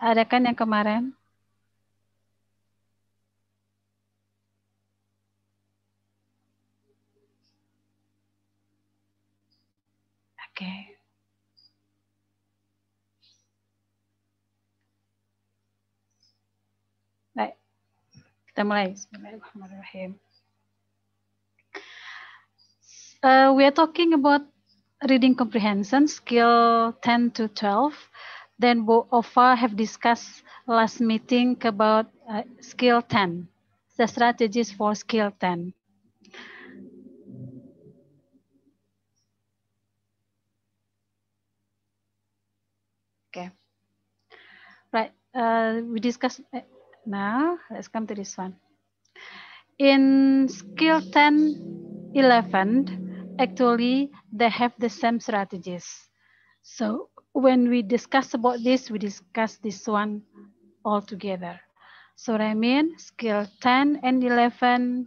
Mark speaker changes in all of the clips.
Speaker 1: Ada kan yang kemarin? Oke. Okay. Baik. Kita mulai. Bismillahirrahmanirrahim. Uh, we are talking about reading comprehension skill 10 to 12 Then both of us have discussed last meeting about uh, skill 10, the strategies for skill 10. Okay. Right, uh, we discussed uh, now, let's come to this one. In skill 10, 11, actually they have the same strategies. So when we discuss about this, we discuss this one all together. So I mean, skill 10 and 11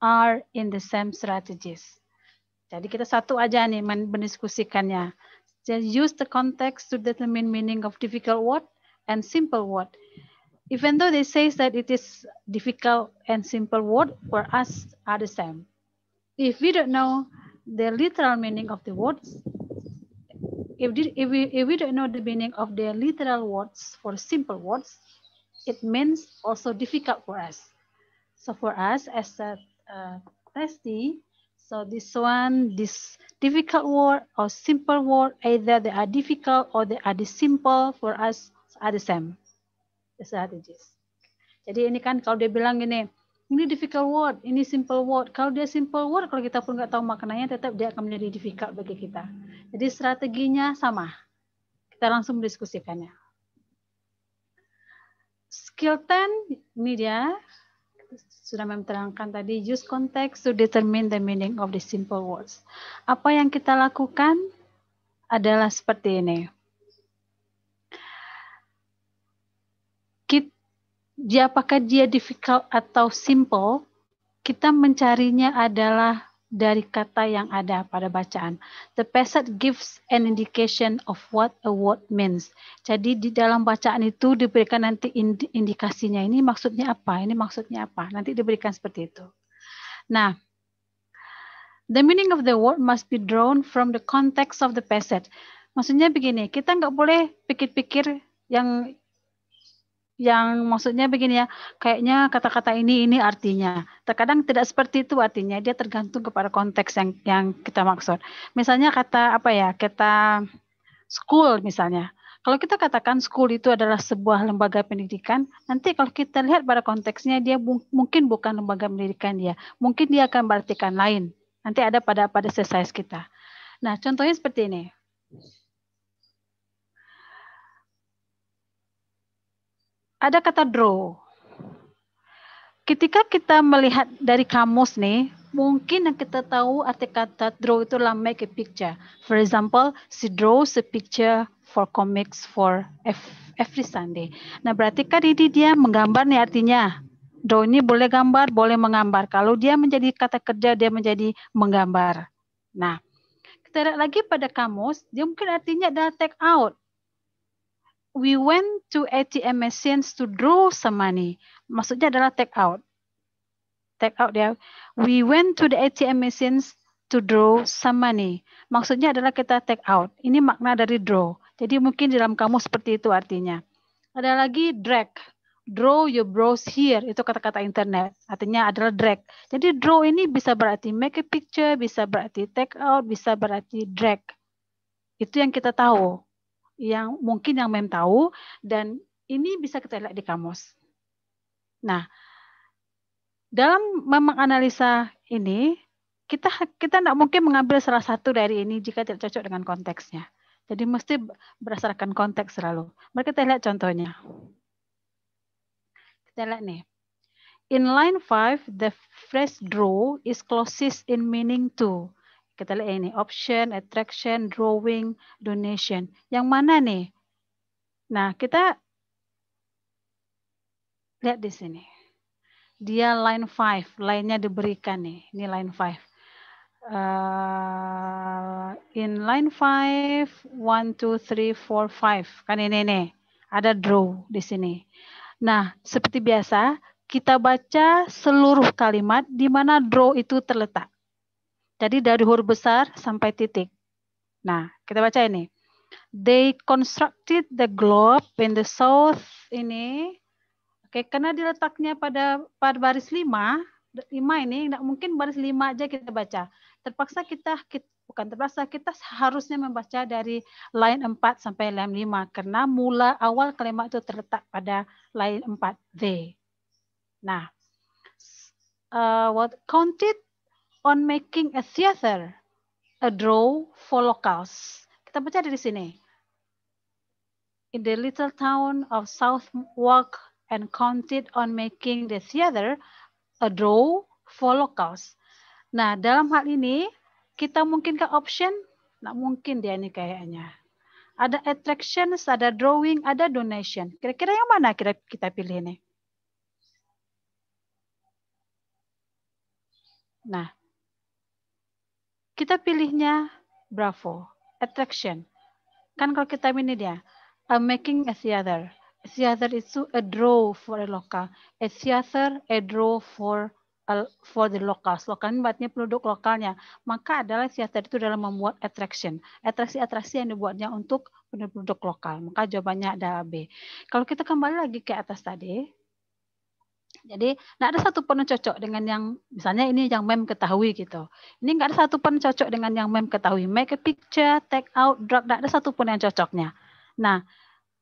Speaker 1: are in the same strategies. Jadi kita satu aja nih mendiskusikannya. Just use the context to determine meaning of difficult word and simple word. Even though they say that it is difficult and simple word for us are the same. If we don't know the literal meaning of the words, If, did, if, we, if we don't know the meaning of the literal words for simple words, it means also difficult for us. So for us as a uh, testee, so this one, this difficult word or simple word, either they are difficult or they are the simple for us are the same. The strategies. Jadi ini kan kalau dia bilang gini, ini difficult word, ini simple word. Kalau dia simple word, kalau kita pun nggak tahu maknanya, tetap dia akan menjadi difficult bagi kita. Jadi strateginya sama. Kita langsung mendiskusikannya. Skill 10, ini dia. Sudah memperangkan tadi, use context to determine the meaning of the simple words. Apa yang kita lakukan adalah seperti ini. dia apakah dia difficult atau simple, kita mencarinya adalah dari kata yang ada pada bacaan. The passage gives an indication of what a word means. Jadi di dalam bacaan itu diberikan nanti indikasinya. Ini maksudnya apa? Ini maksudnya apa? Nanti diberikan seperti itu. Nah, the meaning of the word must be drawn from the context of the passage. Maksudnya begini, kita nggak boleh pikir-pikir yang yang maksudnya begini ya, kayaknya kata-kata ini ini artinya. Terkadang tidak seperti itu artinya, dia tergantung kepada konteks yang yang kita maksud. Misalnya kata apa ya, kata school misalnya. Kalau kita katakan school itu adalah sebuah lembaga pendidikan, nanti kalau kita lihat pada konteksnya dia bu mungkin bukan lembaga pendidikan dia, mungkin dia akan berartikan lain. Nanti ada pada pada exercise kita. Nah, contohnya seperti ini. ada kata draw. Ketika kita melihat dari kamus nih, mungkin yang kita tahu arti kata draw itu adalah make a picture. For example, she draws a picture for comics for every Sunday. Nah, berarti kan ini dia menggambar nih artinya. Draw ini boleh gambar, boleh menggambar. Kalau dia menjadi kata kerja, dia menjadi menggambar. Nah, kita lihat lagi pada kamus, dia mungkin artinya adalah take out we went to ATM machines to draw some money. Maksudnya adalah take out. Take out ya. We went to the ATM machines to draw some money. Maksudnya adalah kita take out. Ini makna dari draw. Jadi mungkin dalam kamu seperti itu artinya. Ada lagi drag. Draw your brows here. Itu kata-kata internet. Artinya adalah drag. Jadi draw ini bisa berarti make a picture, bisa berarti take out, bisa berarti drag. Itu yang kita tahu yang mungkin yang mem tahu dan ini bisa kita lihat di kamus. Nah, dalam analisa ini kita kita tidak mungkin mengambil salah satu dari ini jika tidak cocok dengan konteksnya. Jadi mesti berdasarkan konteks selalu. Mari kita lihat contohnya. Kita lihat nih. In line 5, the phrase draw is closest in meaning to. Kita lihat ini option, attraction, drawing, donation. Yang mana nih? Nah, kita lihat di sini. Dia line 5, lainnya diberikan nih. Ini line 5 uh, eh, in line 5, 1, 2, 3, 4, 5. Kan ini nih, ada draw di sini. Nah, seperti biasa, kita baca seluruh kalimat di mana draw itu terletak. Jadi dari huruf besar sampai titik. Nah, kita baca ini. They constructed the globe in the south ini. Oke, okay, karena diletaknya pada pada baris 5, 5 ini tidak mungkin baris lima aja kita baca. Terpaksa kita, kita bukan terpaksa kita harusnya membaca dari line empat sampai line lima karena mula awal kalimat itu terletak pada line empat they. Nah, uh, what counted on making a theater, a draw for locals. Kita baca dari sini. In the little town of Southwark and counted on making the theater a draw for locals. Nah, dalam hal ini kita mungkin ke option? Nggak mungkin dia ini kayaknya. Ada attractions, ada drawing, ada donation. Kira-kira yang mana kira kita pilih nih? Nah, kita pilihnya Bravo, attraction. Kan kalau kita ini dia, a making a theater. A theater itu a draw for a local. A theater, a draw for a, for the locals. Lokal ini artinya penduduk lokalnya. Maka adalah theater itu dalam membuat attraction. Atraksi-atraksi yang dibuatnya untuk penduduk lokal. Maka jawabannya adalah B. Kalau kita kembali lagi ke atas tadi, jadi tidak ada satupun yang cocok dengan yang misalnya ini yang mem ketahui gitu. Ini nggak ada satupun cocok dengan yang mem ketahui. Make a picture, take out, drop, Tidak ada satupun yang cocoknya. Nah,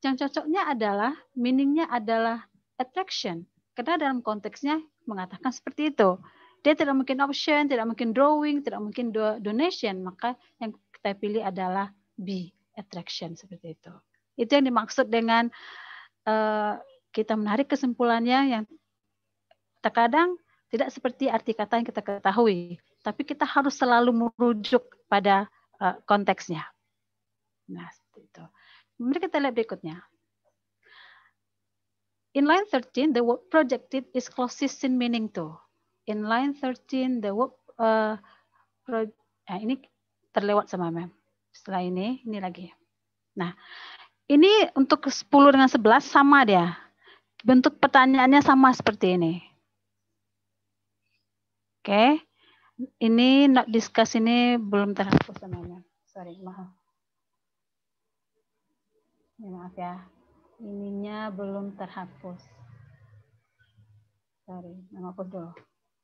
Speaker 1: yang cocoknya adalah meaningnya adalah attraction. Karena dalam konteksnya mengatakan seperti itu. Dia tidak mungkin option, tidak mungkin drawing, tidak mungkin do donation. Maka yang kita pilih adalah B, attraction seperti itu. Itu yang dimaksud dengan uh, kita menarik kesimpulannya yang terkadang tidak seperti arti kata yang kita ketahui, tapi kita harus selalu merujuk pada uh, konteksnya. Nah, seperti itu. Mereka kita lihat berikutnya. In line 13, the word projected is closest in meaning to. In line 13, the word uh, eh, pro, nah, ini terlewat sama mem. Setelah ini, ini lagi. Nah, ini untuk 10 dengan 11 sama dia. Bentuk pertanyaannya sama seperti ini Oke. Ini not discuss ini belum terhapus namanya. Sorry, maaf. Ya, maaf ya. Ininya belum terhapus. Sorry, nama aku dulu.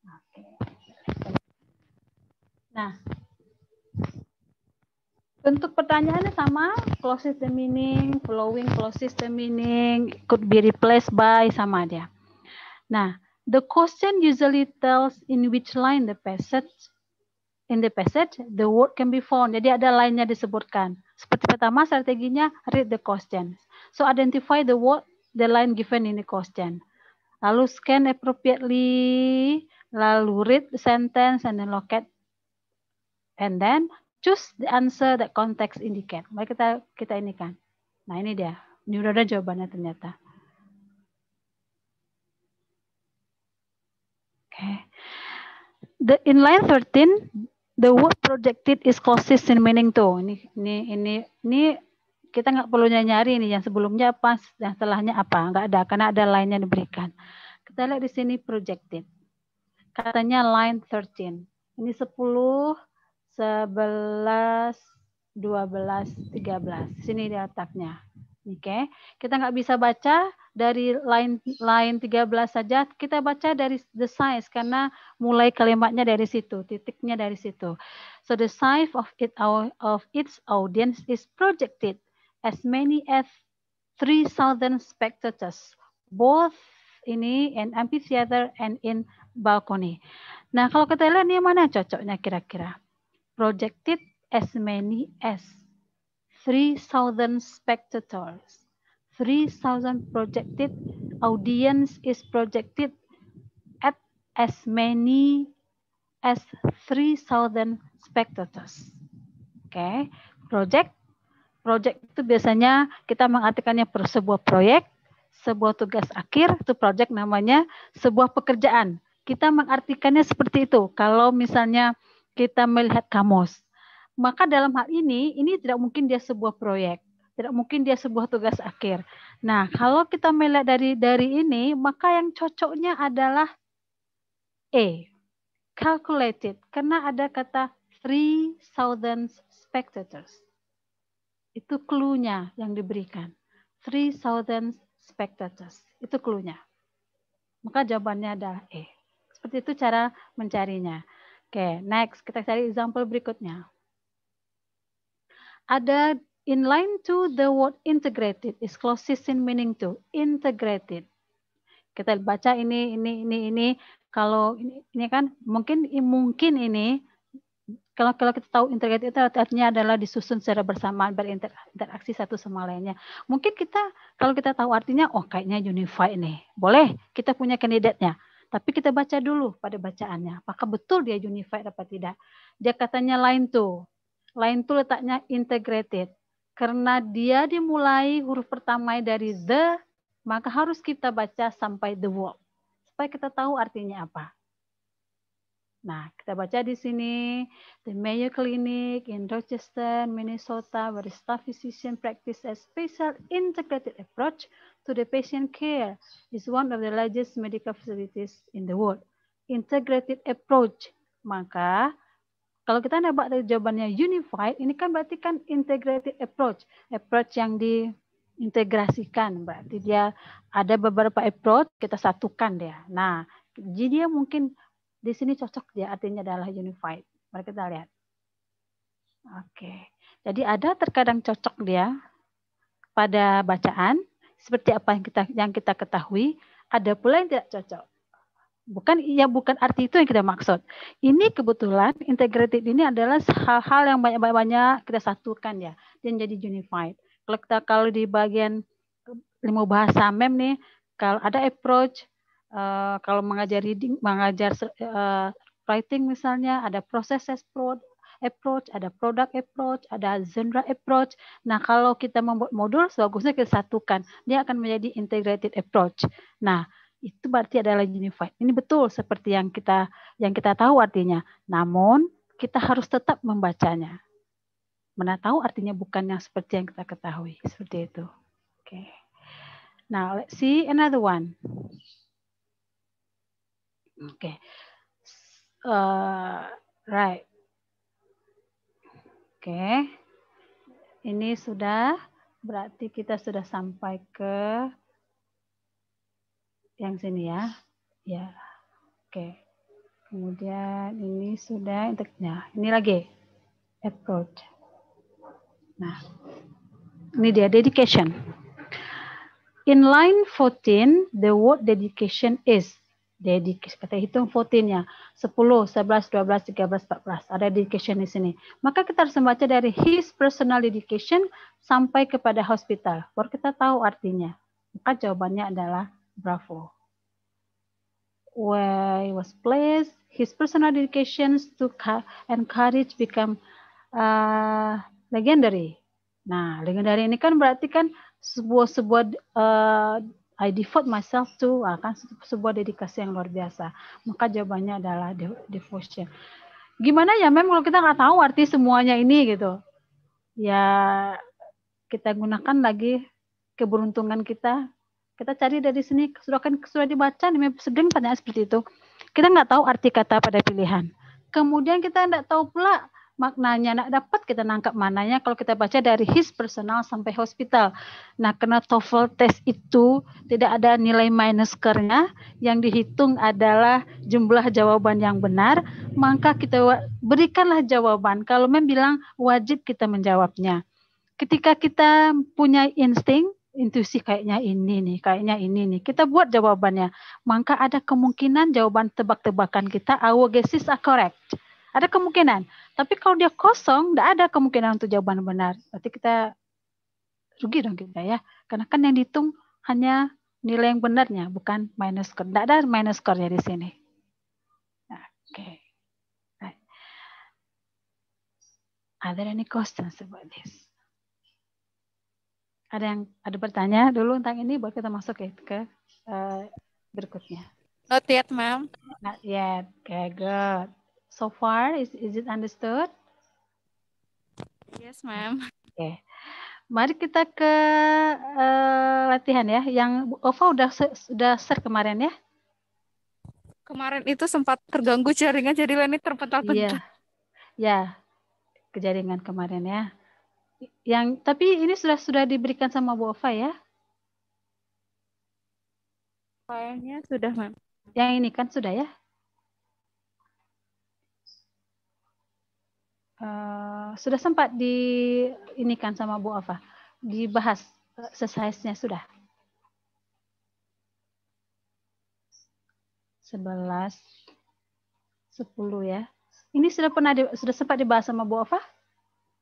Speaker 1: Oke. Nah, Bentuk pertanyaannya sama, closes the meaning, flowing closes the meaning, could be replaced by, sama aja. Nah, The question usually tells in which line the passage in the passage the word can be found. Jadi ada lainnya disebutkan. Seperti pertama strateginya read the question. So identify the word the line given in the question. Lalu scan appropriately, lalu read the sentence and then locate and then choose the answer that context indicate. Mari kita kita ini kan. Nah, ini dia. Ini udah ada jawabannya ternyata. The in line 13 the word projected is closest in meaning to. Ini ini ini ini kita nggak perlu nyari ini yang sebelumnya apa, yang setelahnya apa, nggak ada karena ada lainnya diberikan. Kita lihat di sini projected. Katanya line 13. Ini 10 11 12 13. Sini di otaknya. Oke. Okay. Kita nggak bisa baca dari line line 13 saja kita baca dari the size karena mulai kalimatnya dari situ, titiknya dari situ. So the size of it of its audience is projected as many as 3000 spectators both ini in amphitheater and in balcony. Nah, kalau kita lihat ini mana cocoknya kira-kira? Projected as many as 3000 spectators 3,000 projected audience is projected at as many as 3,000 spectators. Oke, okay. project project itu biasanya kita mengartikannya per sebuah proyek, sebuah tugas akhir, itu project namanya, sebuah pekerjaan. Kita mengartikannya seperti itu. Kalau misalnya kita melihat kamus, maka dalam hal ini ini tidak mungkin dia sebuah proyek tidak mungkin dia sebuah tugas akhir. Nah, kalau kita melihat dari dari ini, maka yang cocoknya adalah E. Calculated. Karena ada kata 3,000 spectators. Itu clue-nya yang diberikan. 3,000 spectators. Itu clue-nya. Maka jawabannya adalah E. Seperti itu cara mencarinya. Oke, okay, next. Kita cari example berikutnya. Ada In line to the word integrated is closest in meaning to integrated. Kita baca ini, ini, ini, ini. Kalau ini, ini kan mungkin mungkin ini kalau kalau kita tahu integrated itu artinya adalah disusun secara bersamaan berinteraksi satu sama lainnya. Mungkin kita kalau kita tahu artinya oh kayaknya unified nih. Boleh kita punya kandidatnya. Tapi kita baca dulu pada bacaannya. Apakah betul dia unified dapat tidak. Dia katanya lain tuh. Lain tuh letaknya integrated. Karena dia dimulai huruf pertama dari the, maka harus kita baca sampai the world, Supaya kita tahu artinya apa. Nah, kita baca di sini, the Mayo Clinic in Rochester, Minnesota, where staff physician practice a special integrated approach to the patient care is one of the largest medical facilities in the world. Integrated approach, maka kalau kita nebak dari jawabannya unified, ini kan berarti kan integrated approach, approach yang diintegrasikan. Berarti dia ada beberapa approach kita satukan dia. Nah, jadi dia mungkin di sini cocok dia artinya adalah unified. Mari kita lihat. Oke. Jadi ada terkadang cocok dia pada bacaan seperti apa yang kita yang kita ketahui, ada pula yang tidak cocok. Bukan ya bukan arti itu yang kita maksud. Ini kebetulan integrated ini adalah hal-hal yang banyak-banyak kita satukan ya dan jadi unified. Kalau kita kalau di bagian ilmu bahasa mem e nih kalau ada approach uh, kalau mengajar reading, mengajar uh, writing misalnya ada proses approach, approach, ada product approach, ada genre approach. Nah, kalau kita membuat modul, sebagusnya kita satukan. Dia akan menjadi integrated approach. Nah, itu berarti adalah unified. Ini betul seperti yang kita yang kita tahu artinya. Namun kita harus tetap membacanya. mana tahu artinya bukan yang seperti yang kita ketahui, seperti itu. Oke. Okay. Now let's see another one. Oke. Okay. Uh, right. Oke. Okay. Ini sudah berarti kita sudah sampai ke yang sini ya. Ya. Oke. Kemudian ini sudah intiknya. ini lagi approach. Nah. Ini dia dedication. In line 14, the word dedication is dedication. Kita hitung 14-nya. 10, 11, 12, 13, 14. Ada dedication di sini. Maka kita harus membaca dari his personal dedication sampai kepada hospital. Baru kita tahu artinya. Maka jawabannya adalah Bravo. Where he was placed, his personal dedications to and courage become uh, legendary. Nah, legendary ini kan berarti kan sebuah sebuah uh, I devote myself to uh, sebuah dedikasi yang luar biasa. Maka jawabannya adalah devotion. Gimana ya, memang kalau kita nggak tahu arti semuanya ini gitu, ya kita gunakan lagi keberuntungan kita kita cari dari sini sudah kan sudah dibaca sedang pertanyaan seperti itu. Kita nggak tahu arti kata pada pilihan. Kemudian kita nggak tahu pula maknanya nak dapat kita nangkap mananya kalau kita baca dari his personal sampai hospital. Nah, karena TOEFL test itu tidak ada nilai minus karena yang dihitung adalah jumlah jawaban yang benar, maka kita berikanlah jawaban. Kalau memang bilang wajib kita menjawabnya. Ketika kita punya insting, intuisi kayaknya ini nih, kayaknya ini nih. Kita buat jawabannya. Maka ada kemungkinan jawaban tebak-tebakan kita our guesses are correct. Ada kemungkinan. Tapi kalau dia kosong, tidak ada kemungkinan untuk jawaban benar. Berarti kita rugi dong kita ya. Karena kan yang dihitung hanya nilai yang benarnya, bukan minus score. Tidak ada minus score di sini. Oke. Okay. Right. Are there any questions about this? Ada yang ada pertanyaan dulu tentang ini buat kita masuk ya ke uh, berikutnya. Not yet, ma'am. Not yet. Okay, good. So far, is is it understood? Yes, ma'am. Oke. Okay. Mari kita ke uh, latihan ya. Yang Ova udah sudah share kemarin ya. Kemarin itu sempat terganggu jaringan jadi Leni terpental-pental. Iya. Yeah. Ya. Yeah. Kejaringan kemarin ya yang tapi ini sudah sudah diberikan sama Bu Ova ya? Kayaknya sudah, Mam. Yang ini kan sudah ya? Uh, sudah sempat di ini kan sama Bu Ova dibahas eh, sesaisnya sudah. 11 10 ya. Ini sudah pernah di, sudah sempat dibahas sama Bu Ova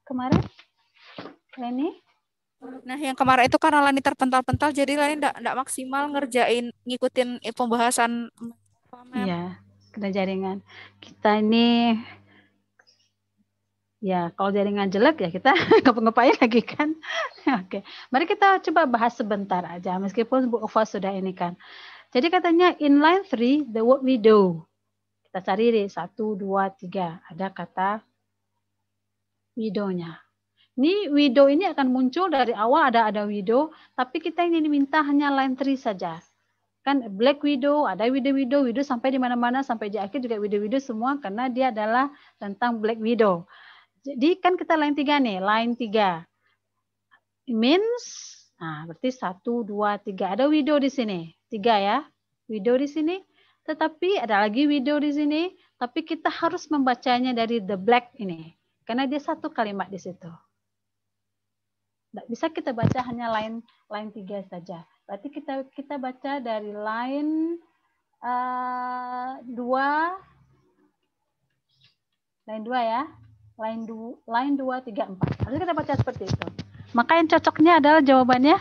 Speaker 1: kemarin? Leni? Nah, yang kemarin itu karena Lani terpental-pental, jadi Lani tidak maksimal ngerjain, ngikutin pembahasan. Iya, kena jaringan. Kita ini, ya kalau jaringan jelek ya kita ngepengepain lagi kan. Oke, mari kita coba bahas sebentar aja, meskipun Bu Ova sudah ini kan. Jadi katanya in line three, the what we do. Kita cari deh, satu, dua, tiga. Ada kata widownya. Ini widow ini akan muncul dari awal ada ada widow, tapi kita ini diminta hanya line tree saja. Kan black widow, ada widow widow, widow sampai di mana-mana sampai di akhir juga widow widow semua karena dia adalah tentang black widow. Jadi kan kita line tiga nih, line tiga means nah berarti satu dua tiga ada widow di sini tiga ya widow di sini tetapi ada lagi widow di sini tapi kita harus membacanya dari the black ini karena dia satu kalimat di situ tidak bisa kita baca hanya line line tiga saja. Berarti kita kita baca dari line uh, dua, line dua ya, line line dua tiga empat. Harus kita baca seperti itu. Maka yang cocoknya adalah jawabannya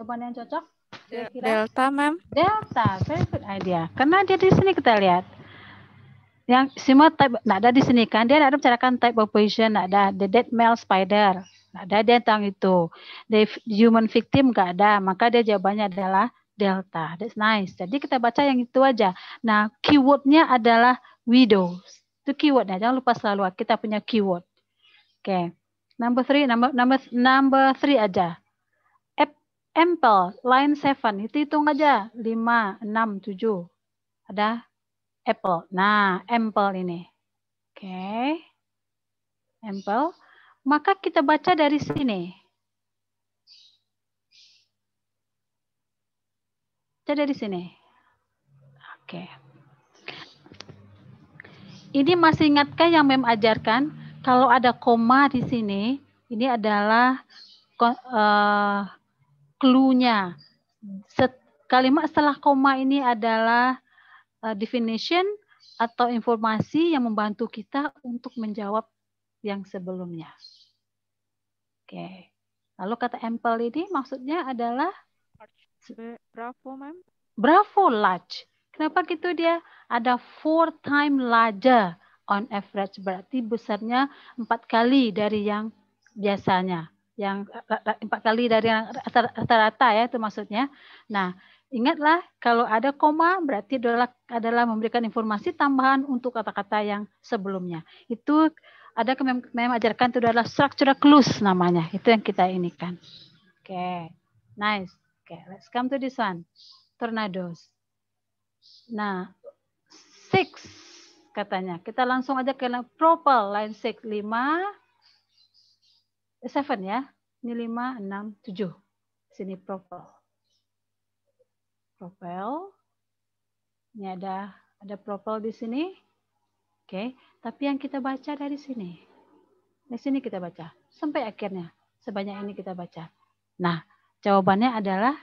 Speaker 1: Jawaban yang cocok? Kira-kira. Delta, Mem. Delta, very good idea. Karena dia di sini kita lihat. Yang semua type, nah ada di sini kan, dia ada bicarakan type of position, nah ada the dead male spider, nah ada dia tentang itu. The human victim gak ada, maka dia jawabannya adalah delta. That's nice. Jadi kita baca yang itu aja. Nah, keywordnya adalah widows. Itu keywordnya, jangan lupa selalu kita punya keyword. Oke. Okay. Number three, number number number three aja. Empel, line 7, itu hitung aja. 5, 6, 7. Ada apple. Nah, empel ini. Oke. Okay. Empel. Maka kita baca dari sini. Baca dari sini. Oke. Okay. Ini masih ingatkah yang mem ajarkan? Kalau ada koma di sini, ini adalah uh, Klunya, Set, Kalimat setelah koma ini adalah uh, definition atau informasi yang membantu kita untuk menjawab yang sebelumnya. Oke. Lalu kata ample ini maksudnya adalah Bravo, ma'am. Bravo large. Kenapa gitu dia? Ada four time larger on average. Berarti besarnya empat kali dari yang biasanya yang empat kali dari yang rata-rata ya itu maksudnya. Nah, ingatlah kalau ada koma berarti adalah adalah memberikan informasi tambahan untuk kata-kata yang sebelumnya. Itu ada memang ajarkan itu adalah structural clues namanya. Itu yang kita ini kan. Oke. Okay. Nice. Oke, okay, let's come to this one. Tornadoes. Nah, six katanya. Kita langsung aja ke propel line six lima seven ya. Ini lima, enam, tujuh. Sini propel. Propel. Ini ada ada propel di sini. Oke, tapi yang kita baca dari sini. Di sini kita baca sampai akhirnya sebanyak ini kita baca. Nah, jawabannya adalah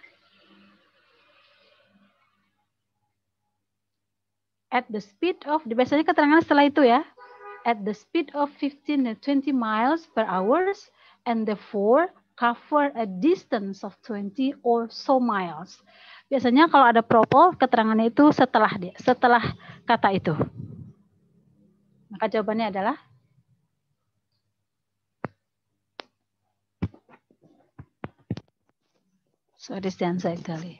Speaker 1: at the speed of biasanya keterangan setelah itu ya. At the speed of 15 to 20 miles per hours, and therefore cover a distance of 20 or so miles. Biasanya kalau ada propel, keterangannya itu setelah dia, setelah kata itu. Maka jawabannya adalah So this is the answer actually.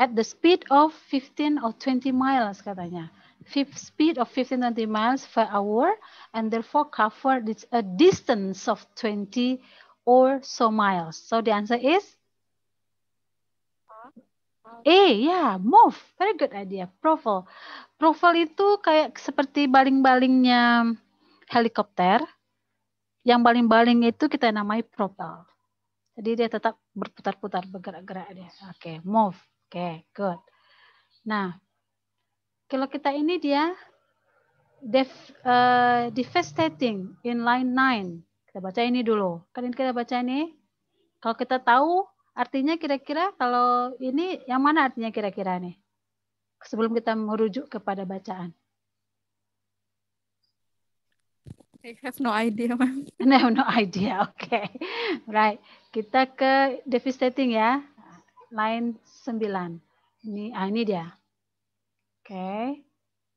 Speaker 1: At the speed of 15 or 20 miles katanya fifth speed of 15-20 miles per hour and therefore cover this a distance of 20 or so miles. So the answer is A, yeah, move. Very good idea. Profil. Provel itu kayak seperti baling-balingnya helikopter. Yang baling-baling itu kita namai propel. Jadi dia tetap berputar-putar, bergerak-gerak dia. Oke, okay, move. Oke, okay, good. Nah, kalau kita ini dia def, uh, devastating in line 9. Kita baca ini dulu. Kalian kita baca ini. Kalau kita tahu artinya kira-kira kalau ini yang mana artinya kira-kira nih? Sebelum kita merujuk kepada bacaan. I have no idea, ma'am. I have no idea, oke. Okay. Right. Kita ke devastating ya. Line 9. Ini, ah, ini dia. Okay.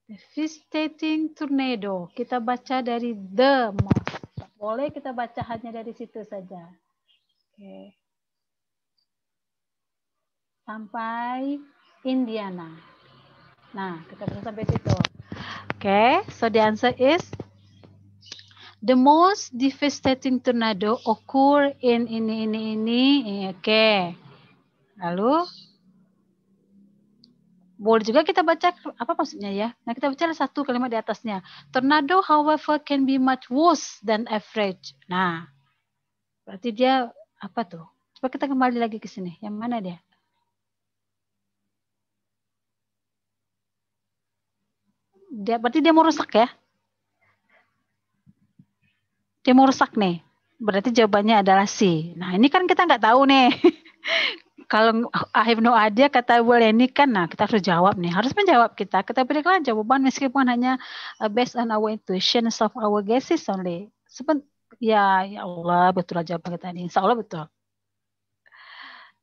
Speaker 1: Devastating tornado. Kita baca dari the most. Boleh kita baca hanya dari situ saja. Oke. Okay. Sampai Indiana. Nah, kita bisa sampai situ. Oke, okay. so the answer is the most devastating tornado occur in ini ini ini. Oke. Okay. Lalu boleh juga kita baca apa maksudnya ya. Nah kita baca satu kalimat di atasnya. Tornado, however, can be much worse than average. Nah, berarti dia apa tuh? Coba kita kembali lagi ke sini. Yang mana dia? Dia berarti dia mau rusak ya? Dia mau rusak nih. Berarti jawabannya adalah C. Nah ini kan kita nggak tahu nih. kalau I have no idea kata Bu Leni kan nah kita harus jawab nih harus menjawab kita kita berikan jawaban meskipun hanya uh, based on our intuition of our guesses only Sepen ya ya Allah betul aja jawaban kita ini insya Allah betul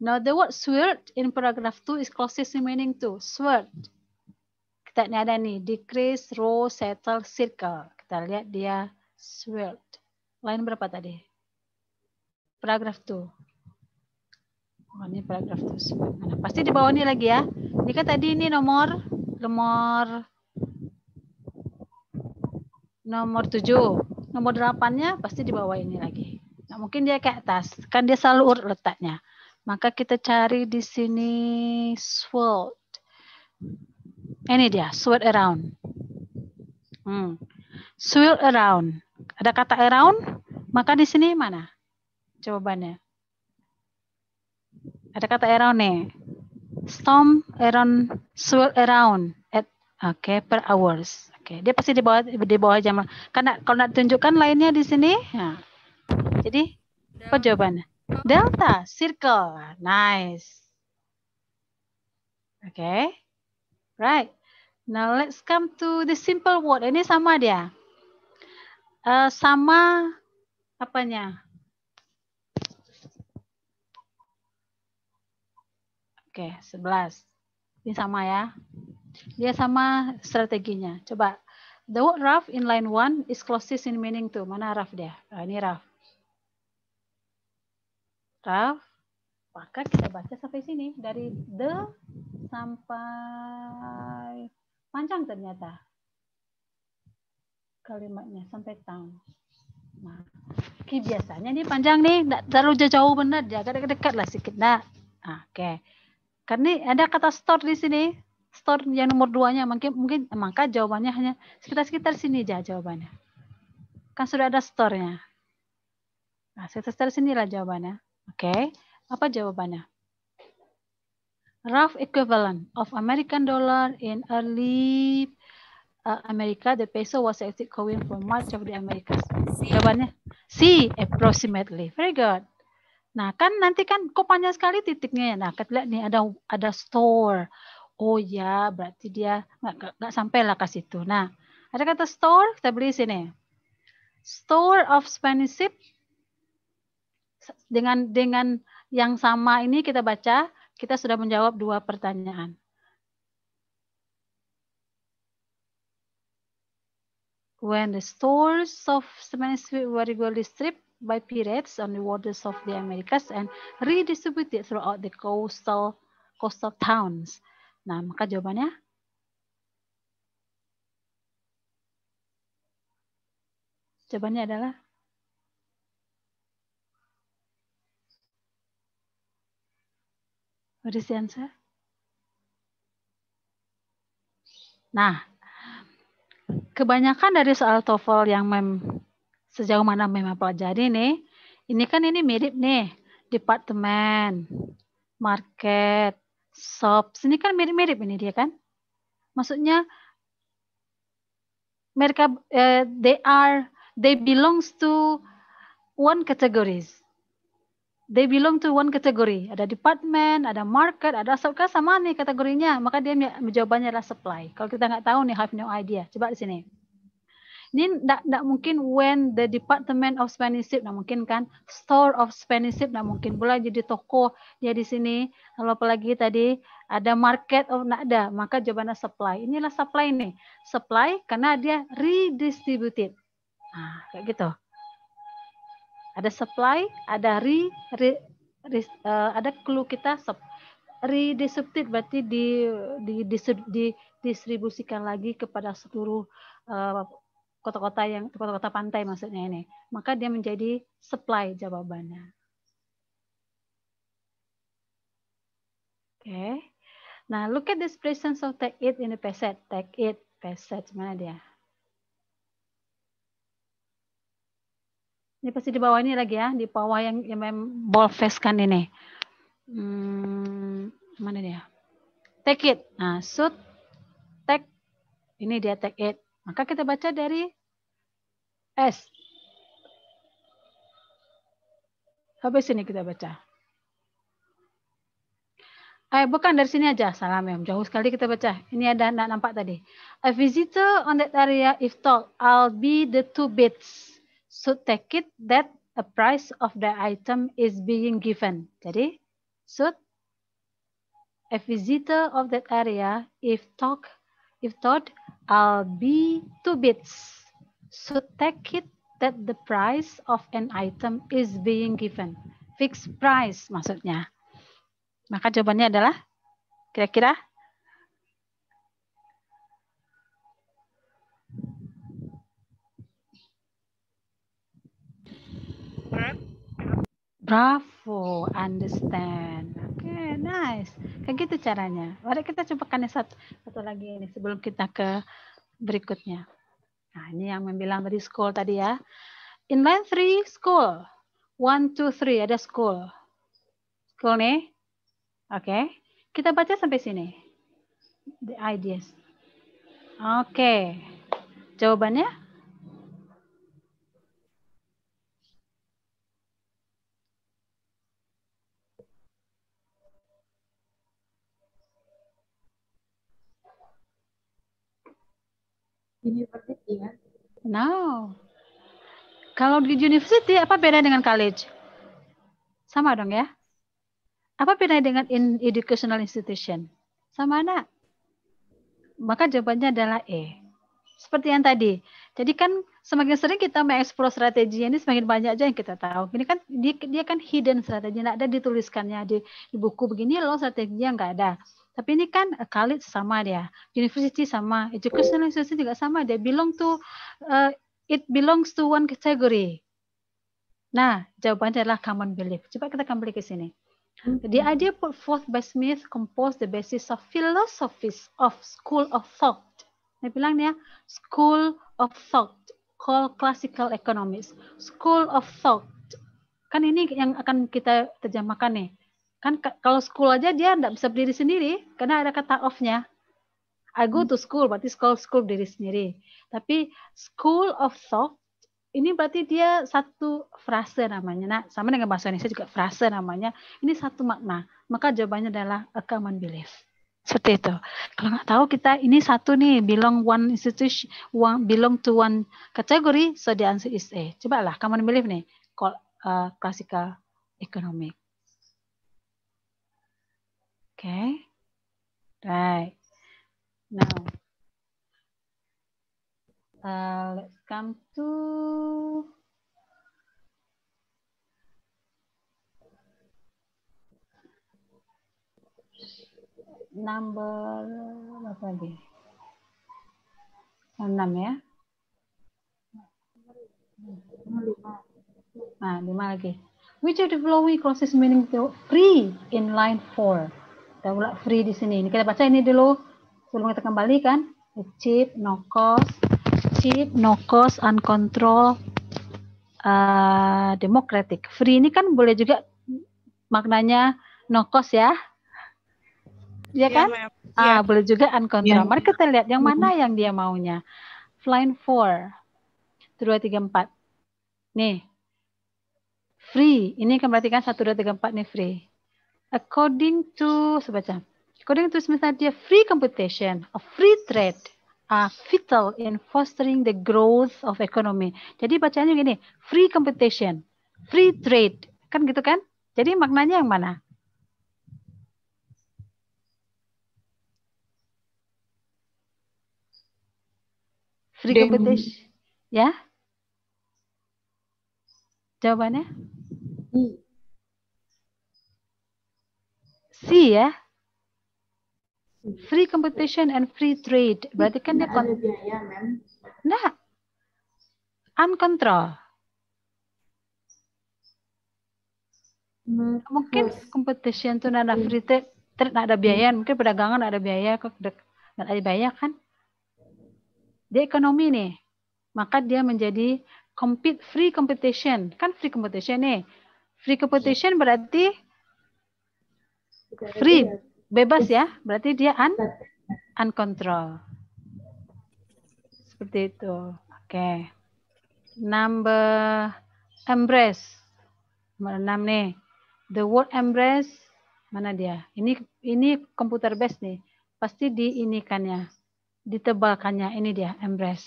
Speaker 1: Now the word sword in paragraph 2 is closest in meaning to sword. Kita ini ada nih decrease, row, settle, circle. Kita lihat dia sword. Lain berapa tadi? Paragraph 2. Oh, ini paragraf terus. Mana? Pasti di bawah ini lagi ya. Ini kan tadi ini nomor nomor nomor 7. Nomor 8-nya pasti di bawah ini lagi. Nah, mungkin dia ke atas. Kan dia selalu urut letaknya. Maka kita cari di sini swot. Ini dia, swot around. Hmm. Sword around. Ada kata around, maka di sini mana? Jawabannya. Ada kata around nih. Storm around swirl around at okay, per hours. okay. dia pasti di bawah di bawah jam. Karena kalau nak tunjukkan lainnya di sini, ya. Jadi apa jawabannya? Delta circle. Nice. Okay. Right. Now let's come to the simple word. Ini sama dia. Uh, sama apanya? Oke, 11. Ini sama ya. Dia sama strateginya. Coba. The word rough in line one is closest in meaning to. Mana rough dia? Nah, ini rough. Rough. Maka kita baca sampai sini. Dari the sampai panjang ternyata. Kalimatnya sampai town. Nah, biasanya ini panjang nih. Tidak terlalu jauh benar. Jaga dekat-dekat lah sedikit. Nah, oke. Okay. Karena ada kata store di sini. Store yang nomor duanya mungkin mungkin maka jawabannya hanya sekitar-sekitar sini aja jawabannya. Kan sudah ada store-nya. Nah, sekitar lah jawabannya. Oke. Okay. Apa jawabannya? Rough equivalent of American dollar in early uh, America, the peso was a coin for much of the Americas. Jawabannya C, approximately. Very good. Nah, kan nanti kan kok panjang sekali titiknya ya. Nah, lihat nih ada ada store. Oh ya, berarti dia nggak sampai lah ke situ. Nah, ada kata store, kita beli sini. Store of Spanish ship dengan dengan yang sama ini kita baca, kita sudah menjawab dua pertanyaan. When the stores of Spanish ship were regularly stripped, by pirates on the waters of the Americas and redistributed throughout the coastal coastal towns. Nah, maka jawabannya Jawabannya adalah What is the answer? Nah, kebanyakan dari soal TOEFL yang mem sejauh mana memang pelajari nih. Ini kan ini mirip nih, departemen, market, shop. Ini kan mirip-mirip ini dia kan. Maksudnya mereka uh, they are they belongs to one categories. They belong to one category. Ada department, ada market, ada shop kan sama nih kategorinya. Maka dia jawabannya adalah supply. Kalau kita nggak tahu nih have no idea. Coba di sini. Ini tidak tidak mungkin when the Department of Spaniship, tidak mungkin kan? Store of Spaniship, tidak mungkin boleh jadi toko dia di sini. Kalau apalagi tadi ada market of tidak ada, maka jawabannya supply. Inilah supply nih, supply karena dia redistributed. Nah, kayak gitu. Ada supply, ada re, re, re uh, ada clue kita supply redistributed berarti di, di, di, distribusikan lagi kepada seluruh uh, kota-kota yang kota-kota pantai maksudnya ini. Maka dia menjadi supply jawabannya. Oke. Okay. Nah, look at this presence of take it in the passage. Take it, passage mana dia? Ini pasti di bawah ini lagi ya, di bawah yang yang ball face kan ini. Hmm, mana dia? Take it. Nah, should take ini dia take it. Maka kita baca dari S. Habis sini kita baca. Eh, bukan dari sini aja. Salam ya. Jauh sekali kita baca. Ini ada tidak nampak tadi. A visitor on that area if told, I'll be the two bits. So take it that a price of the item is being given. Jadi, so a visitor of that area if talk If thought, I'll be two bits. So take it that the price of an item is being given. Fixed price maksudnya. Maka jawabannya adalah kira-kira Bravo, understand nice. Kayak gitu caranya. Mari kita coba kan satu, satu lagi ini sebelum kita ke berikutnya. Nah, ini yang membilang dari school tadi ya. In line three, school. One, two, three, ada school. School nih. Oke. Okay. Kita baca sampai sini. The ideas. Oke. Okay. Jawabannya? university ya. No. Kalau di university apa beda dengan college? Sama dong ya? Apa beda dengan in educational institution? Sama anak? Maka jawabannya adalah E. Seperti yang tadi. Jadi kan semakin sering kita mengeksplor strategi ini semakin banyak aja yang kita tahu. Ini kan dia, dia kan hidden strategi, nggak ada dituliskannya di, di buku begini loh strategi yang nggak ada. Tapi ini kan eh, college sama dia, university sama, educational oh. institution juga sama, dia belong to uh, it belongs to one category. Nah, jawabannya adalah common belief. Coba kita kembali ke sini. The hmm. idea put forth by Smith composed the basis of philosophies of school of thought. Dia bilang ya, school of thought, called classical economics, school of thought. Kan ini yang akan kita terjemahkan nih. Kan kalau school aja dia tidak bisa berdiri sendiri karena ada kata off-nya. I go to school berarti school school berdiri sendiri. Tapi school of thought ini berarti dia satu frase namanya. Nah, sama dengan bahasa Indonesia juga frase namanya. Ini satu makna. Maka jawabannya adalah a common belief. Seperti itu. Kalau nggak tahu kita ini satu nih belong one institution, belong to one category, so the answer is A. Cobalah common belief nih, call uh, classical economic. Okay. Right. Now, uh, let's come to number apa lagi? 6 ya. Nah, 5 lagi. Which of the following clauses meaning to three in line four? ulang free di sini. Ini kita baca ini dulu sebelum kita kembali kan Cheap, no cost, cheap, no cost, uncontrolled, uh, democratic. Free ini kan boleh juga maknanya no cost ya. ya kan? Ya, ah, iya. boleh juga uncontrolled. Ya. Mari kita lihat yang mana mm-hmm. yang dia maunya. Flying four, dua tiga empat. Nih, free. Ini kan berarti kan satu dua tiga empat nih free according to sebaca. According to Smith free competition, a free trade are vital in fostering the growth of economy. Jadi bacanya gini, free competition, free trade, kan gitu kan? Jadi maknanya yang mana? Free competition, ya? Jawabannya? C ya. Free competition and free trade. Berarti kan dia kon Nah. Uncontrol. Mungkin competition itu nada free trade, trade ada biaya, hmm. mungkin perdagangan ada biaya kok ada biaya kan? Dia ekonomi nih. Maka dia menjadi compete free competition. Kan free competition nih. Free competition berarti Free, iya. bebas ya. Iya. Berarti dia un uncontrol. Seperti itu. Oke. Okay. Number embrace. Nomor 6 nih. The word embrace mana dia? Ini ini komputer base nih. Pasti di ini diinikannya. Ditebalkannya. Ini dia embrace.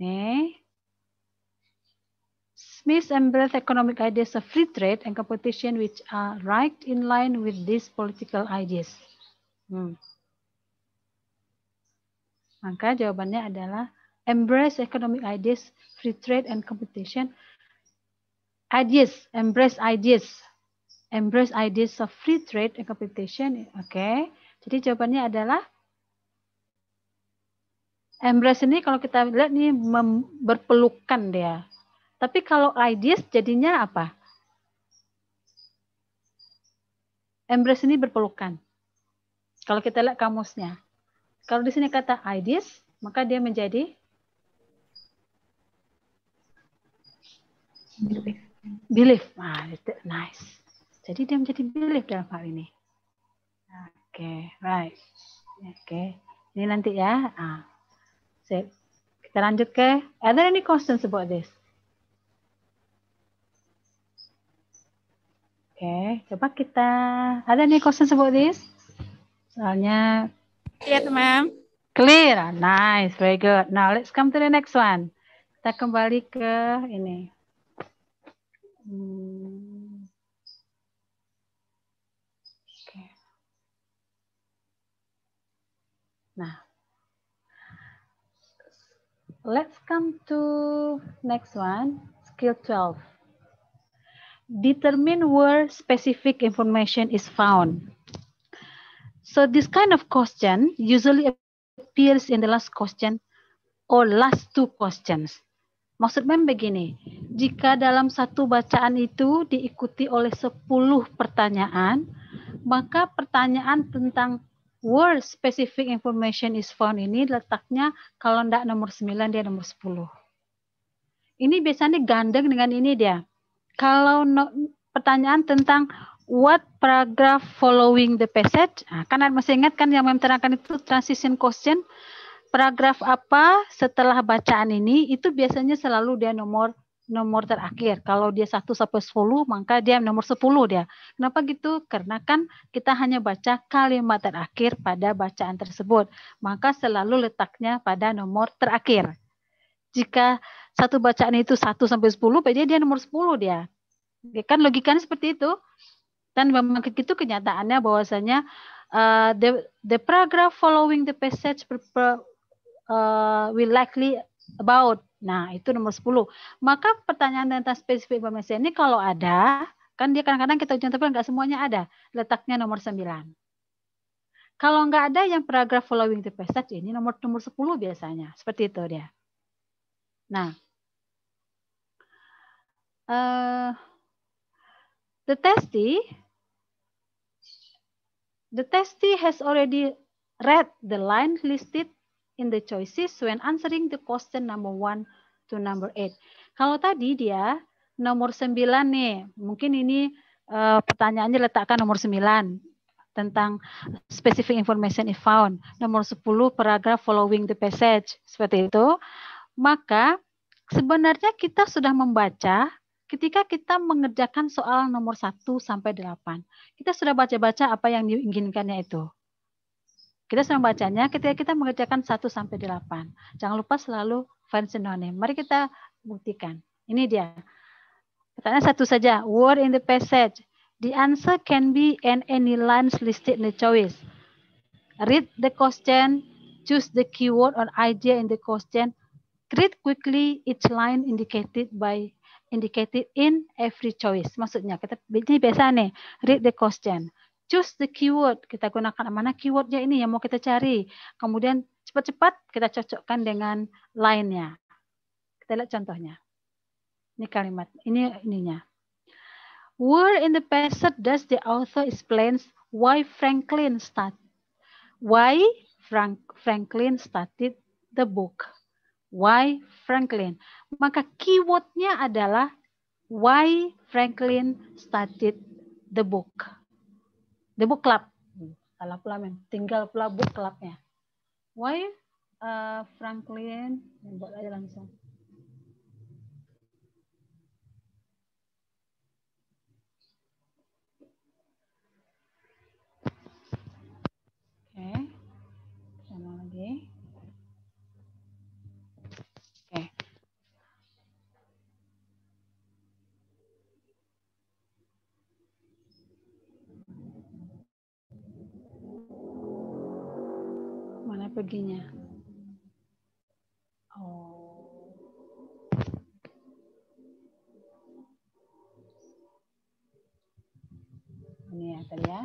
Speaker 1: Nih. Smith Embrace economic ideas of free trade and competition which are right in line with these political ideas. Hmm. Maka jawabannya adalah embrace economic ideas, free trade and competition. Ideas, embrace ideas. Embrace ideas of free trade and competition. Oke. Okay. Jadi jawabannya adalah embrace ini kalau kita lihat nih berpelukan dia tapi kalau ideas jadinya apa? Embrace ini berpelukan. Kalau kita lihat kamusnya. Kalau di sini kata ideas, maka dia menjadi belief. Belief. Ah, nice. Jadi dia menjadi belief dalam hal ini. Oke, okay, right. Oke. Okay. Ini nanti ya. Ah. Kita lanjut ke, are there any questions about this? Oke, coba kita ada nih question about this? Soalnya Iya, yeah, ma'am. Clear. Nice, very good. Now let's come to the next one. Kita kembali ke ini. Hmm. Nah, let's come to next one, skill 12 determine where specific information is found. So this kind of question usually appears in the last question or last two questions. Maksud mem begini, jika dalam satu bacaan itu diikuti oleh 10 pertanyaan, maka pertanyaan tentang where specific information is found ini letaknya kalau tidak nomor 9 dia nomor 10. Ini biasanya gandeng dengan ini dia kalau no, pertanyaan tentang what paragraph following the passage, nah, kan masih ingat kan yang memerankan itu transition question, paragraf apa setelah bacaan ini itu biasanya selalu dia nomor nomor terakhir. Kalau dia 1 sampai 10, maka dia nomor 10 dia. Kenapa gitu? Karena kan kita hanya baca kalimat terakhir pada bacaan tersebut. Maka selalu letaknya pada nomor terakhir. Jika satu bacaan itu satu sampai sepuluh, jadi dia nomor sepuluh dia. Ya kan logikanya seperti itu. Dan memang itu kenyataannya bahwasanya uh, the, the paragraph following the passage per, per, uh, will likely about. Nah, itu nomor sepuluh, Maka pertanyaan tentang spesifik informasi ini kalau ada, kan dia kadang-kadang kita ujian tapi nggak semuanya ada. Letaknya nomor sembilan, Kalau nggak ada yang paragraph following the passage ini nomor nomor sepuluh biasanya. Seperti itu dia. Nah, Eh, the testee the testee has already read the line listed in the choices when answering the question number one to number eight. Kalau tadi dia nomor sembilan nih, mungkin ini uh, pertanyaannya letakkan nomor sembilan tentang specific information if found. Nomor 10 paragraf following the passage, seperti itu. Maka sebenarnya kita sudah membaca ketika kita mengerjakan soal nomor 1 sampai 8, kita sudah baca-baca apa yang diinginkannya itu. Kita sudah bacanya ketika kita mengerjakan 1 sampai 8. Jangan lupa selalu find synonym. Mari kita buktikan. Ini dia. Pertanyaan satu saja. Word in the passage. The answer can be in any lines listed in the choice. Read the question, choose the keyword or idea in the question, read quickly each line indicated by indicated in every choice. Maksudnya kita ini biasa nih, read the question. Choose the keyword. Kita gunakan mana keywordnya ini yang mau kita cari. Kemudian cepat-cepat kita cocokkan dengan lainnya. Kita lihat contohnya. Ini kalimat, ini ininya. Where in the passage does the author explains why Franklin start why Frank, Franklin started the book? Why Franklin? Maka keywordnya adalah why Franklin started the book. The book club. Hmm, salah pula men. Tinggal pula book clubnya. Why uh, Franklin? Buat aja langsung. Oke. Okay. Sama lagi. perginya. Oh. Ini ya, tadi ya.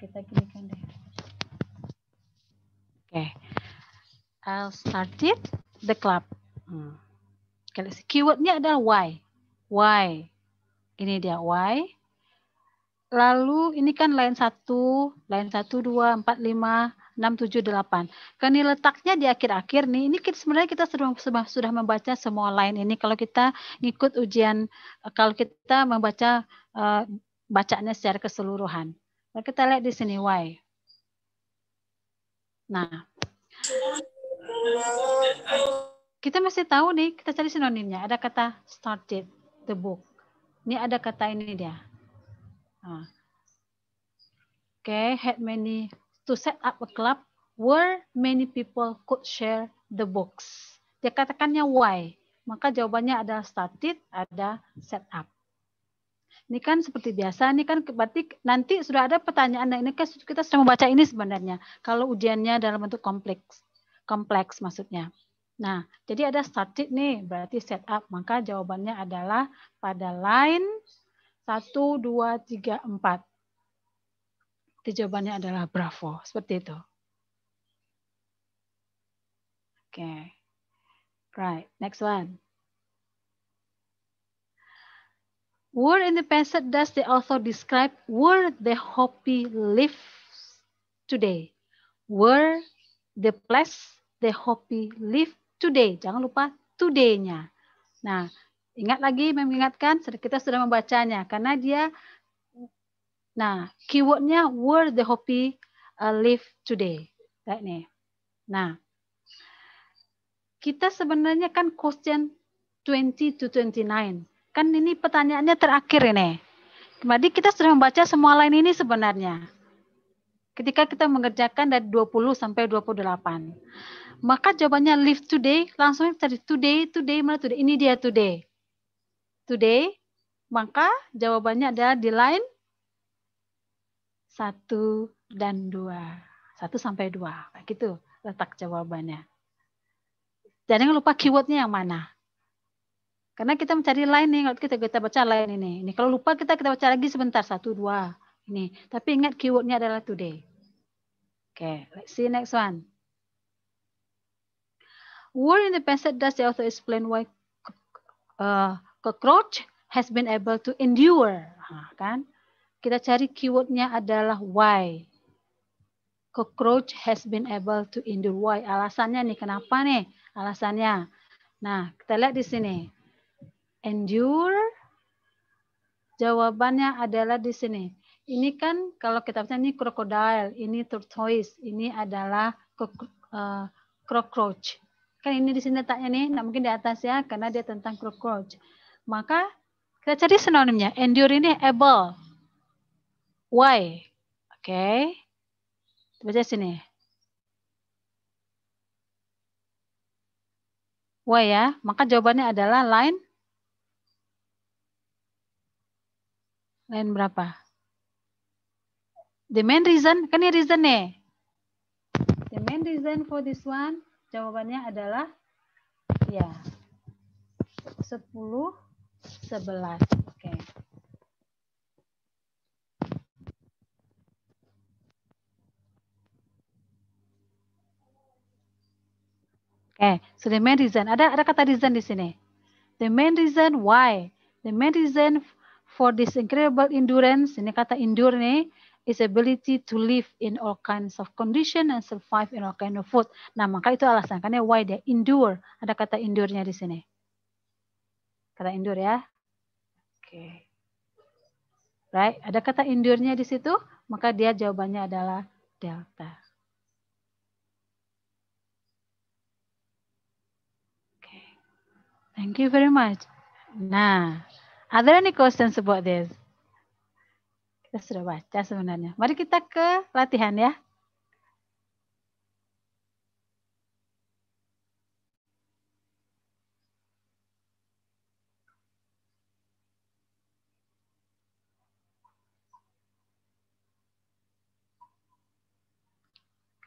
Speaker 1: Kita gini kan deh. Oke. Okay. I'll start it the club. Hmm. Keywordnya adalah why. Why. Ini dia why. Lalu ini kan lain satu, lain satu, dua, empat, lima, 678. Karena letaknya di akhir-akhir nih. Ini kita, sebenarnya kita sudah, sudah, membaca semua line ini. Kalau kita ngikut ujian, eh, kalau kita membaca uh, bacanya secara keseluruhan. Nah, kita lihat di sini why. Nah, kita masih tahu nih, kita cari sinonimnya. Ada kata started, the book. Ini ada kata ini dia. Nah. Oke, okay, had many to set up a club where many people could share the books. Dia katakannya why. Maka jawabannya ada started, ada set up. Ini kan seperti biasa, ini kan berarti nanti sudah ada pertanyaan. Nah, ini kan kita sudah membaca ini sebenarnya. Kalau ujiannya dalam bentuk kompleks. Kompleks maksudnya. Nah, jadi ada started nih, berarti set up. Maka jawabannya adalah pada line 1, 2, 3, 4. Itu jawabannya adalah bravo, seperti itu. Oke. Okay. Right, next one. Where in the passage does the author describe where the Hopi lives today? Where the place the Hopi live today. Jangan lupa today-nya. Nah, ingat lagi mengingatkan kita sudah membacanya karena dia Nah, keywordnya where the Hopi uh, live today. Kayak nih. Nah, kita sebenarnya kan question 20 to 29. Kan ini pertanyaannya terakhir ini. Jadi kita sudah membaca semua lain ini sebenarnya. Ketika kita mengerjakan dari 20 sampai 28. Maka jawabannya live today, langsung cari today, today, mana today. Ini dia today. Today, maka jawabannya adalah di line satu dan dua. Satu sampai dua. Kayak gitu letak jawabannya. Dan jangan lupa keywordnya yang mana. Karena kita mencari lain nih, kalau kita kita baca lain ini. Ini kalau lupa kita kita baca lagi sebentar satu dua ini. Tapi ingat keywordnya adalah today. Oke, okay, let's see next one. Where in the passage does the author explain why uh, cockroach has been able to endure? Ha, ah, kan? Kita cari keywordnya adalah why. Cockroach has been able to endure why. Alasannya nih kenapa nih? Alasannya. Nah, kita lihat di sini. Endure Jawabannya adalah di sini. Ini kan kalau kita baca ini krokodil, ini tortoise, ini adalah eh, cockroach. Kan ini di sini letaknya nih, nah mungkin di atas ya karena dia tentang cockroach. Maka kita cari sinonimnya. Endure ini able. Why? Oke. Okay. Baca sini. Why ya? Maka jawabannya adalah line line berapa? The main reason, kan ini reason nih. The main reason for this one jawabannya adalah ya 10 11. eh So the main reason. Ada ada kata reason di sini. The main reason why. The main reason for this incredible endurance. Ini kata endure nih. Is ability to live in all kinds of condition and survive in all kinds of food. Nah, maka itu alasan. Karena why dia endure. Ada kata endure-nya di sini. Kata endure ya. Oke. Okay. Right. Ada kata endure-nya di situ. Maka dia jawabannya adalah delta. Thank you very much. Nah, ada nih any questions about this? Kita sudah baca sebenarnya. Mari kita ke latihan ya.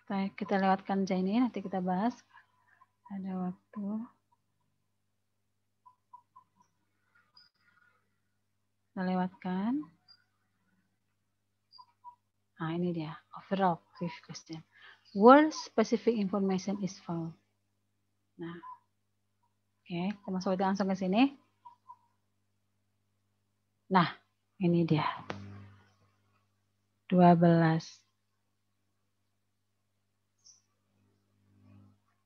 Speaker 1: Baik, kita lewatkan aja ini, nanti kita bahas. Ada waktu. Kita lewatkan. Nah, ini dia. Overall, fifth question. Where specific information is found? Nah, oke. Okay, kita masuk langsung ke sini. Nah, ini dia. 12.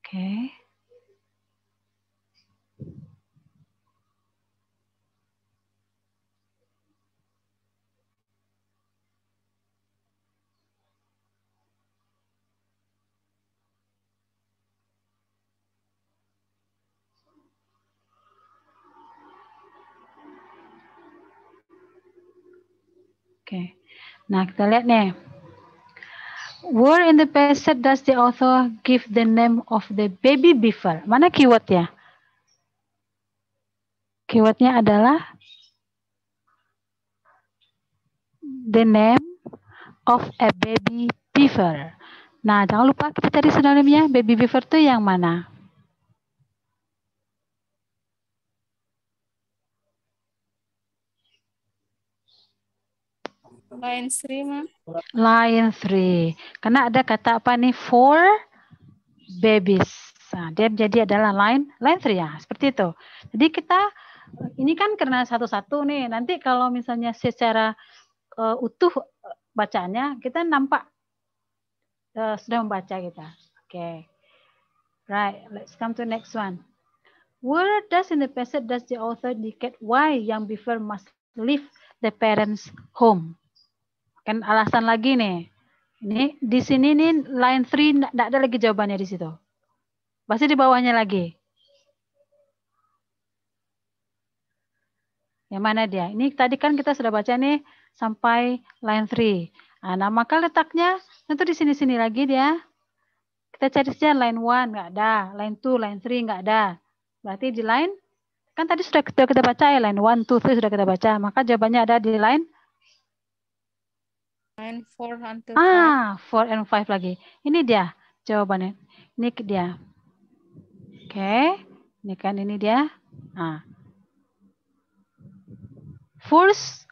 Speaker 1: Oke. Okay. Okay. Nah, kita lihat nih. Where in the passage does the author give the name of the baby beaver? Mana keywordnya? Keywordnya adalah the name of a baby beaver. Nah, jangan lupa kita cari sinonimnya. Baby beaver itu yang mana? Line 3, Ma. Line 3. Karena ada kata apa nih? four babies. Nah, dia jadi adalah line line 3 ya, seperti itu. Jadi kita ini kan karena satu-satu nih. Nanti kalau misalnya secara uh, utuh eh, bacanya kita nampak uh, sudah membaca kita. Oke. Okay. Right, let's come to next one. Where does in the passage does the author indicate why young beaver must leave the parents' home? Kan alasan lagi nih. Ini di sini nih line 3 enggak ada lagi jawabannya di situ. Pasti di bawahnya lagi. Yang mana dia? Ini tadi kan kita sudah baca nih sampai line 3. Nah, maka letaknya tentu di sini-sini lagi dia. Kita cari saja line 1 nggak ada, line 2, line 3 nggak ada. Berarti di line kan tadi sudah kita, kita baca ya line 1 2 3 sudah kita baca, maka jawabannya ada di line and four until Ah, four and five lagi. Ini dia jawabannya. Ini dia. Oke. Okay. Ini kan ini dia. Nah. First,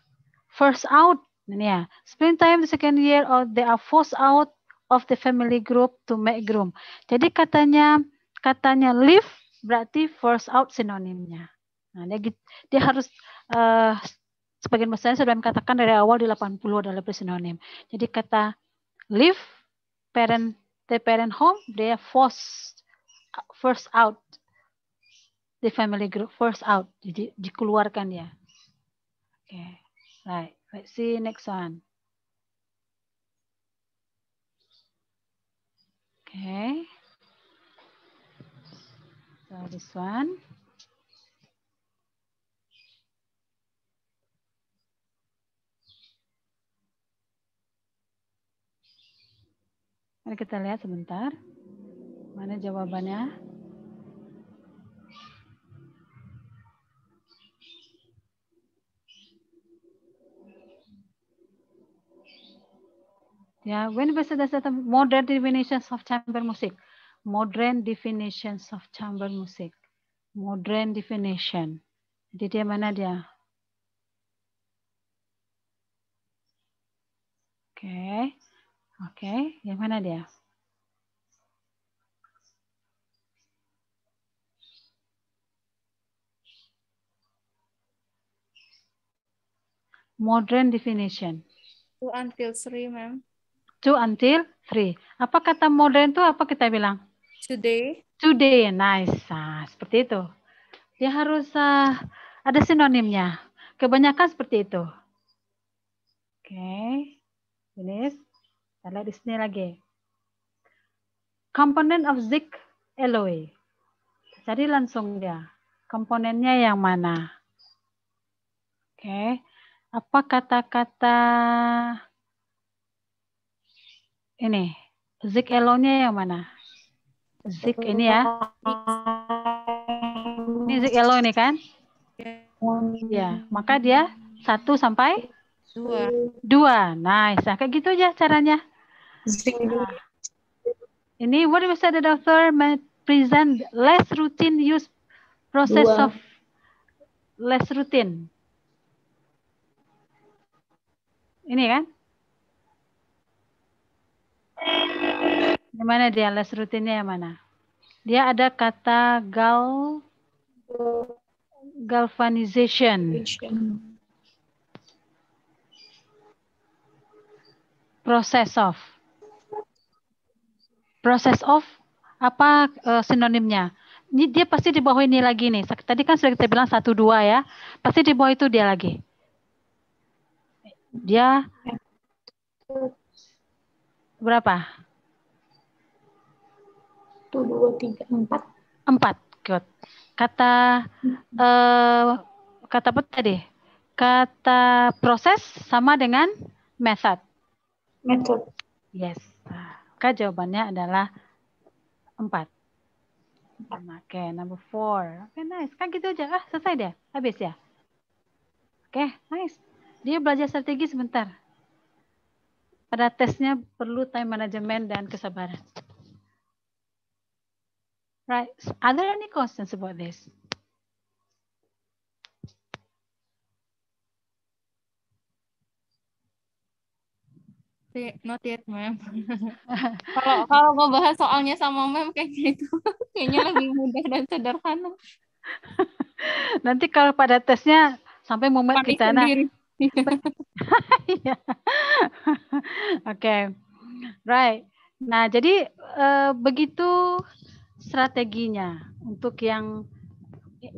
Speaker 1: first out. Ini ya. Springtime second year or they are forced out of the family group to make room. Jadi katanya katanya leave berarti first out sinonimnya. Nah, dia, dia harus uh, sebagian besar sudah mengatakan dari awal di 80 adalah presinonim. Jadi kata leave parent the parent home, they are forced first out the family group first out. Jadi dikeluarkan ya. Oke, okay. right. Let's see next one. Okay. So this one. Mari kita lihat sebentar. Mana jawabannya? Yeah, when we say that the modern definitions of chamber music, modern definitions of chamber music, modern definition. Jadi dia mana dia? Oke. Okay. Oke, okay, yang mana dia? Modern definition. Two until three, ma'am. Two until three. Apa kata modern itu apa kita bilang? Today. Today, nice. Nah, seperti itu. Dia harus uh, ada sinonimnya. Kebanyakan seperti itu. Oke, okay. finish. Kita di sini lagi. Komponen of zinc alloy. Jadi langsung dia. Komponennya yang mana? Oke. Okay. Apa kata-kata ini? Zinc alloy-nya yang mana? Zik ini ya. Ini zik yellow ini kan? Ya, maka dia satu sampai dua. Dua. Nice. Nah, kayak gitu aja caranya. Ah. Ini what the said doctor? may present less routine use process Dua. of less routine. Ini kan? Di mana dia less rutinnya yang mana? Dia ada kata gal galvanization. Process of. Proses of apa uh, sinonimnya? Ini dia pasti di bawah ini lagi nih. Tadi kan sudah kita bilang satu dua ya. Pasti di bawah itu dia lagi. Dia berapa? Satu dua tiga empat. Empat. Good. Kata eh, kata apa tadi? Kata proses sama dengan method. Method. Yes. Maka jawabannya adalah empat. Oke, okay, number four. Oke, okay, nice. Kan gitu aja. Ah, selesai deh. Habis ya. Oke, okay, nice. Dia belajar strategi sebentar. Pada tesnya perlu time management dan kesabaran. Right. Are there any questions about this? not yet mem. Kalau kalau mau bahas soalnya sama mem kayaknya itu kayaknya lebih mudah dan sederhana. Nanti kalau pada tesnya sampai momen Pani kita nah. Oke. Okay. Right. Nah, jadi e, begitu strateginya untuk yang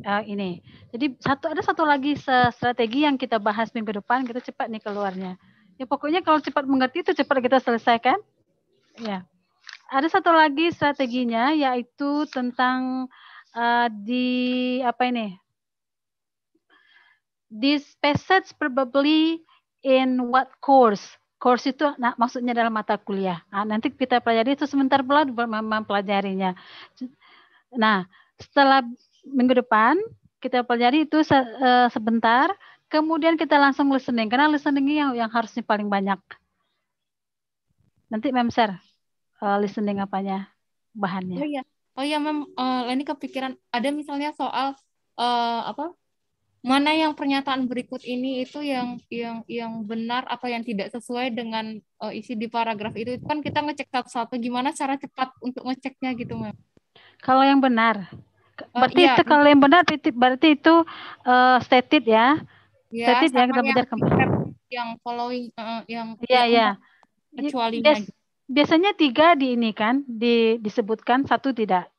Speaker 1: uh, ini. Jadi satu ada satu lagi strategi yang kita bahas minggu depan kita cepat nih keluarnya. Ya pokoknya kalau cepat mengerti itu cepat kita selesaikan. Ya. Ada satu lagi strateginya yaitu tentang uh, di apa ini? This passage probably in what course? Course itu nah, maksudnya dalam mata kuliah. Nah, nanti kita pelajari itu sebentar pula mempelajarinya. Nah, setelah minggu depan kita pelajari itu se uh, sebentar kemudian kita langsung listening karena listening yang yang harusnya paling banyak nanti mem share uh, listening apanya bahannya oh iya oh iya mem uh, eh, ini kepikiran ada misalnya soal uh, apa mana yang pernyataan berikut ini itu yang yang yang benar atau yang tidak sesuai dengan uh, isi di paragraf itu kan kita ngecek satu-satu gimana cara cepat untuk ngeceknya gitu mem kalau yang benar
Speaker 2: berarti uh, iya. itu kalau
Speaker 1: yang benar berarti itu uh, stated ya
Speaker 2: Ya, Statis dia kita belajar
Speaker 1: Yang following uh, yang Iya, iya. Kecuali Bias, biasanya tiga di ini kan di, disebutkan satu tidak.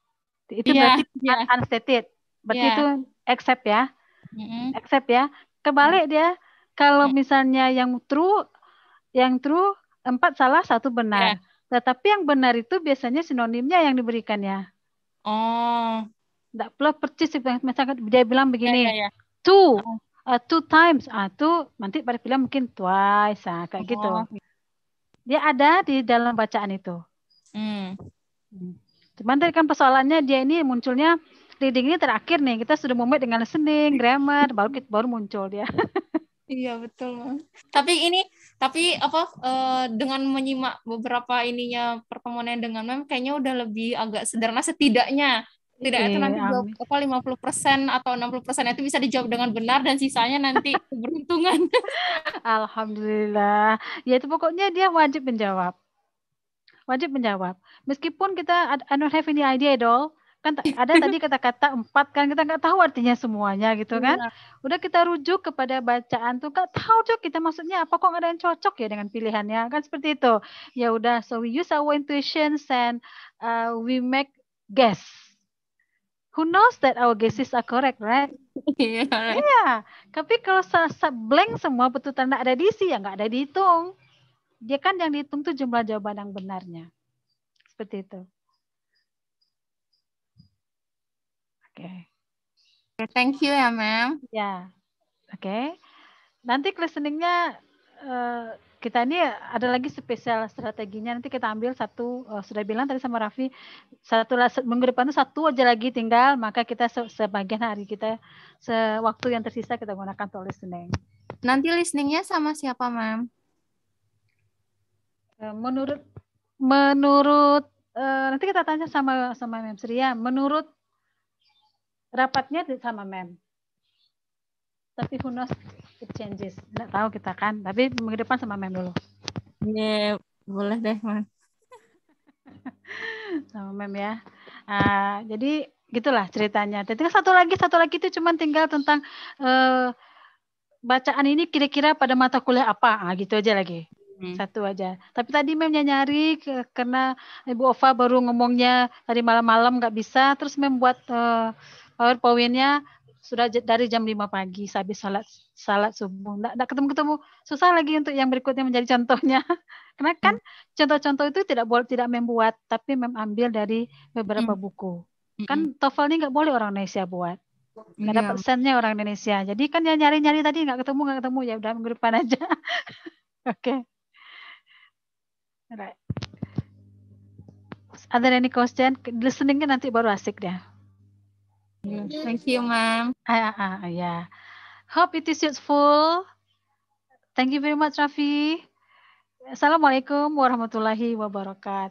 Speaker 1: Itu yeah, berarti yeah. unstated. Berarti yeah. itu accept ya. Mm-hmm. Accept ya. Kebalik dia kalau misalnya yang true yang true empat salah satu benar. Yeah. Tetapi yang benar itu biasanya sinonimnya yang diberikan ya Oh. Tidak perlu persis misalkan dia bilang begini. Yeah, yeah, yeah. Two, oh uh, two times ah two nanti pada bilang mungkin twice ah kayak gitu oh. dia ada di dalam bacaan itu hmm. hmm. cuman tadi kan persoalannya dia ini munculnya reading ini terakhir nih kita sudah membuat dengan listening grammar baru baru muncul dia Iya betul Tapi ini tapi apa uh, dengan menyimak beberapa ininya pertemuannya dengan mem kayaknya udah lebih agak sederhana setidaknya tidak itu nanti apa persen atau enam puluh persen itu bisa dijawab dengan benar dan sisanya nanti keberuntungan. Alhamdulillah. Ya itu pokoknya dia wajib menjawab. Wajib menjawab. Meskipun kita I don't have any idea at all, kan ada tadi kata-kata empat kan kita nggak tahu artinya semuanya gitu kan iya. udah kita rujuk kepada bacaan tuh nggak tahu tuh kita maksudnya apa kok nggak ada yang cocok ya dengan pilihannya kan seperti itu ya udah so we use our intuition and uh, we make guess who knows that our guesses are correct, right? Iya. Yeah, Tapi kalau se -se blank semua betul tanda ada diisi, ya nggak ada dihitung. Dia kan yang dihitung tuh jumlah jawaban yang benarnya. Seperti itu. Oke. Okay. Okay, thank you ya, ma'am. Ya. Yeah. Oke. Okay. Nanti listeningnya uh, kita ini ada lagi spesial strateginya nanti kita ambil satu uh, sudah bilang tadi sama Raffi satu minggu depan itu satu aja lagi tinggal maka kita se sebagian hari kita sewaktu yang tersisa kita gunakan untuk listening. Nanti listeningnya sama siapa, Mam? Eh, menurut menurut uh, nanti kita tanya sama sama Mem Surya. Menurut rapatnya sama Mem tapi who knows it changes nggak tahu kita kan tapi minggu depan sama mem dulu iya yeah, boleh deh mas sama mem ya uh, jadi gitulah ceritanya tapi kan satu lagi satu lagi itu cuma tinggal tentang uh, bacaan ini kira-kira pada mata kuliah apa ah gitu aja lagi hmm. satu aja tapi tadi mem nyari karena ibu Ova baru ngomongnya tadi malam-malam nggak bisa terus mem buat uh, powerpointnya sudah dari jam 5 pagi habis salat salat subuh tidak ketemu-ketemu susah lagi untuk yang berikutnya menjadi contohnya karena kan hmm. contoh-contoh itu tidak boleh tidak membuat tapi mengambil dari beberapa mm. buku hmm. kan TOEFL ini nggak boleh orang Indonesia buat nggak dapat iya. yeah. orang Indonesia jadi kan yang nyari-nyari tadi nggak ketemu nggak ketemu ya udah minggu depan aja oke okay. right. Ada any question? Listeningnya nanti baru asik deh. Iya, thank you, ma'am. Uh, ah, uh, ah, ah, yeah. Hope it is useful. Thank you very much, Rafi. Assalamualaikum warahmatullahi wabarakatuh.